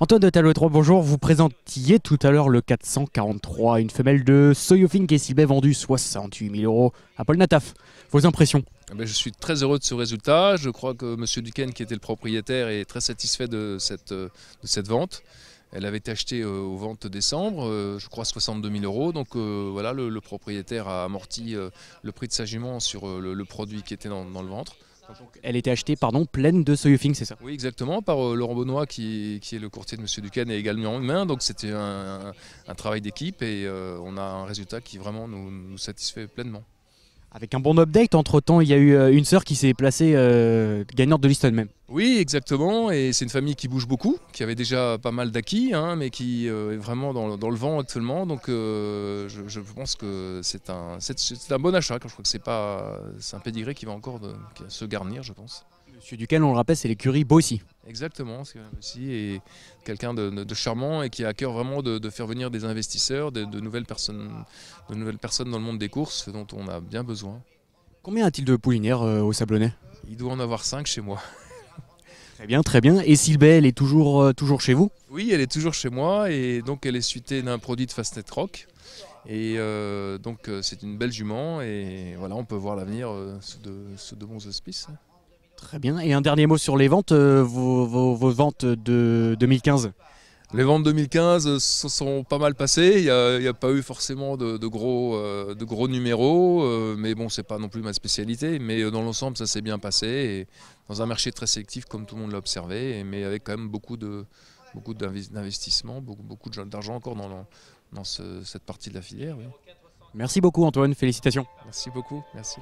Antoine de Talot 3, bonjour. Vous présentiez tout à l'heure le 443, une femelle de Soyofink et Silbet vendue 68 000 euros à Paul Nataf. Vos impressions eh ben, je suis très heureux de ce résultat. Je crois que M. Duquesne, qui était le propriétaire, est très satisfait de cette, euh, vente. Elle avait été achetée euh, aux ventes décembre, euh, je crois 62 000 euros. Donc voilà, le, propriétaire a amorti le prix de sa jument sur le, produit qui était dans le ventre. Elle était achetée, pardon, pleine de Soyoufing, c'est ça Oui, exactement, par euh, Laurent Benoît, qui, est le courtier de M. Duquesne et également humain. Donc c'était un, travail d'équipe et euh, on a un résultat qui vraiment nous satisfait pleinement. Avec un bon update, entre-temps, il y a eu euh, une sœur qui s'est placée euh, gagnante de Liston même. Oui, exactement, et c'est une famille qui bouge beaucoup, qui avait déjà pas mal d'acquis, hein, mais qui euh, est vraiment dans, le vent actuellement, donc je, pense que c'est un, bon achat, je crois que c'est, pas, un pédigré qui va encore se garnir, je pense. Monsieur Duquel, on le rappelle, c'est l'écurie Bossy. Exactement, c'est aussi et quelqu'un de, charmant et qui a à cœur vraiment de, faire venir des investisseurs, de, nouvelles personnes, de nouvelles personnes dans le monde des courses dont on a bien besoin. Combien a-t-il de poulinières euh, au Sablonnet Il doit en avoir cinq chez moi. Très bien, très bien. Et Sylvie, elle est toujours, euh, toujours chez vous Oui, elle est toujours chez moi et donc elle est suitée d'un produit de Fastnet Rock. Et euh, donc c'est une belle jument et voilà, on peut voir l'avenir de sous de bons auspices. Très bien. Et un dernier mot sur les ventes, euh, vos, ventes de 2015 les ventes 2015 euh, se sont pas mal passées. Il n'y a, pas eu forcément de, gros, euh, de gros, numéros, mais bon, c'est pas non plus ma spécialité. Mais dans l'ensemble, ça s'est bien passé. dans un marché très sélectif, comme tout le monde l'a observé, mais avec quand même beaucoup de, beaucoup d'investissements, beaucoup, beaucoup d'argent encore dans, cette partie de la filière. Merci beaucoup Antoine, félicitations. Merci beaucoup, merci.